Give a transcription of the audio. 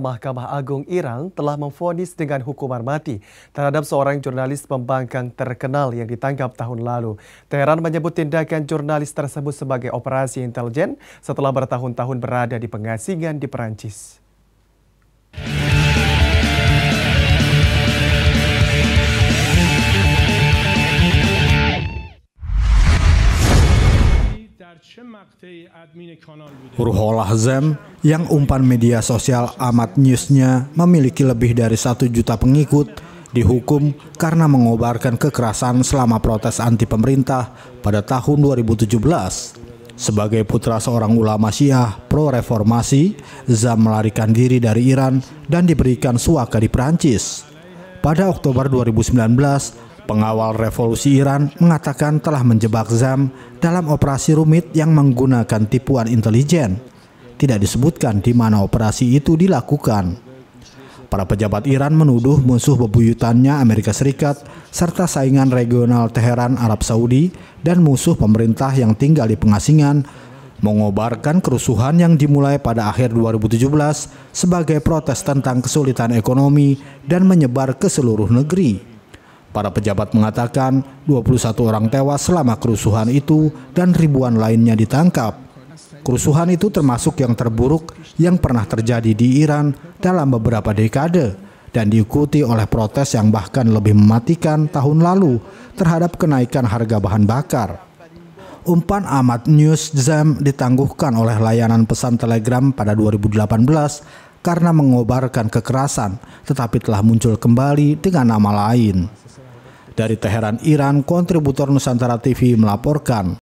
Mahkamah Agung Iran telah memfonis dengan hukuman mati terhadap seorang jurnalis pembangkang terkenal yang ditangkap tahun lalu. Teheran menyebut tindakan jurnalis tersebut sebagai operasi intelijen setelah bertahun-tahun berada di pengasingan di Perancis. Ruhollah Zem yang umpan media sosial amat newsnya memiliki lebih dari satu juta pengikut dihukum karena mengobarkan kekerasan selama protes anti pemerintah pada tahun 2017. Sebagai putra seorang ulama Syiah pro reformasi, Zam melarikan diri dari Iran dan diberikan suaka di Perancis. Pada Oktober 2019, pengawal revolusi Iran, mengatakan telah menjebak Zam dalam operasi rumit yang menggunakan tipuan intelijen. Tidak disebutkan di mana operasi itu dilakukan. Para pejabat Iran menuduh musuh bebuyutannya Amerika Serikat serta saingan regional Teheran Arab Saudi dan musuh pemerintah yang tinggal di pengasingan mengobarkan kerusuhan yang dimulai pada akhir 2017 sebagai protes tentang kesulitan ekonomi dan menyebar ke seluruh negeri. Para pejabat mengatakan 21 orang tewas selama kerusuhan itu dan ribuan lainnya ditangkap. Kerusuhan itu termasuk yang terburuk yang pernah terjadi di Iran dalam beberapa dekade dan diikuti oleh protes yang bahkan lebih mematikan tahun lalu terhadap kenaikan harga bahan bakar. Umpan Ahmad News Jam ditangguhkan oleh layanan pesan Telegram pada 2018 karena mengobarkan kekerasan, tetapi telah muncul kembali dengan nama lain. Dari Teheran, Iran, kontributor Nusantara TV melaporkan.